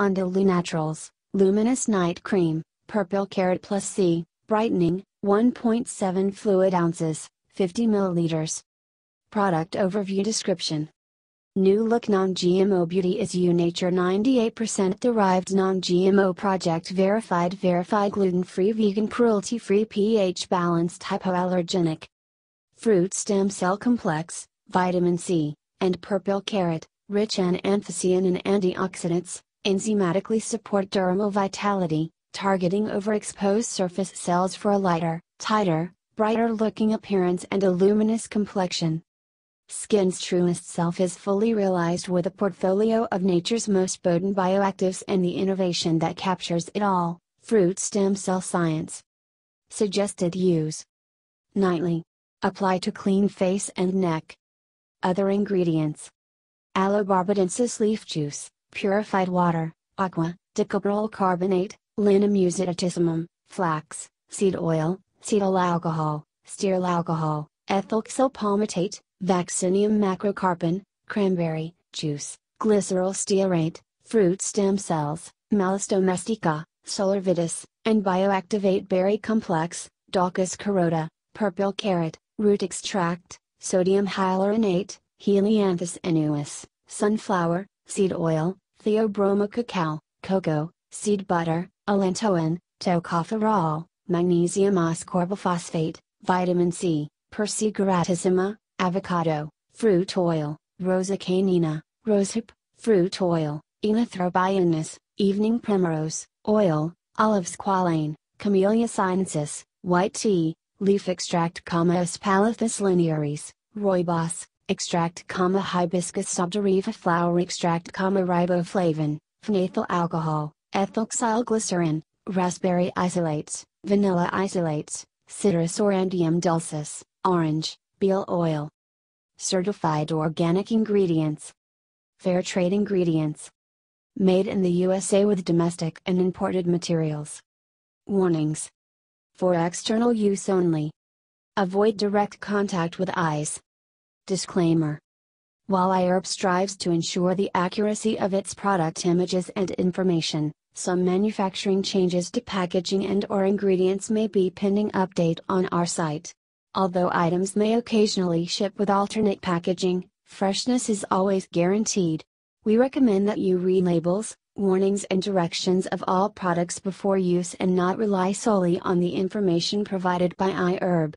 Onda Naturals, Luminous Night Cream, Purple Carrot Plus C, Brightening, 1.7 fluid ounces, 50 milliliters. Product Overview Description New Look Non GMO Beauty is U Nature 98% derived non GMO project verified verified gluten free vegan cruelty free pH balanced hypoallergenic. Fruit stem cell complex, vitamin C, and purple carrot, rich in anthocyanin and antioxidants, enzymatically support dermal vitality, targeting overexposed surface cells for a lighter, tighter, brighter looking appearance and a luminous complexion. Skin's truest self is fully realized with a portfolio of nature's most potent bioactives and the innovation that captures it all, fruit stem cell science. Suggested use. Nightly. Apply to clean face and neck. Other ingredients. Aloe barbadensis leaf juice, purified water, aqua, decabrol carbonate, linum usitatissimum, flax, seed oil, cetyl alcohol, stearyl alcohol, ethoxyl palmitate, vaccinium macrocarpin, cranberry, juice, glycerol stearate, fruit stem cells, Malus domestica, solarvitis, and bioactivate berry complex, docus carota, purple carrot, root extract, sodium hyaluronate, helianthus annuus, sunflower, seed oil, theobroma cacao, cocoa, seed butter, allantoin, tocopherol, magnesium ascorbophosphate, vitamin C, persegratissima, avocado, fruit oil, rosa canina, rosehip, fruit oil, Enothrobianus, evening primrose, oil, olives squalane, camellia sinensis, white tea, leaf extract Comus palathus linearis, rooibos, extract, comma, hibiscus subderiva flower extract, comma, riboflavin, phenethyl alcohol, ethyl glycerin, raspberry isolates, vanilla isolates, citrus aurantium dulcis, orange, beel oil. Certified organic ingredients. Fair trade ingredients. Made in the USA with domestic and imported materials. Warnings. For external use only. Avoid direct contact with eyes, Disclaimer While iHerb strives to ensure the accuracy of its product images and information, some manufacturing changes to packaging and or ingredients may be pending update on our site. Although items may occasionally ship with alternate packaging, freshness is always guaranteed. We recommend that you read labels, warnings and directions of all products before use and not rely solely on the information provided by iHerb.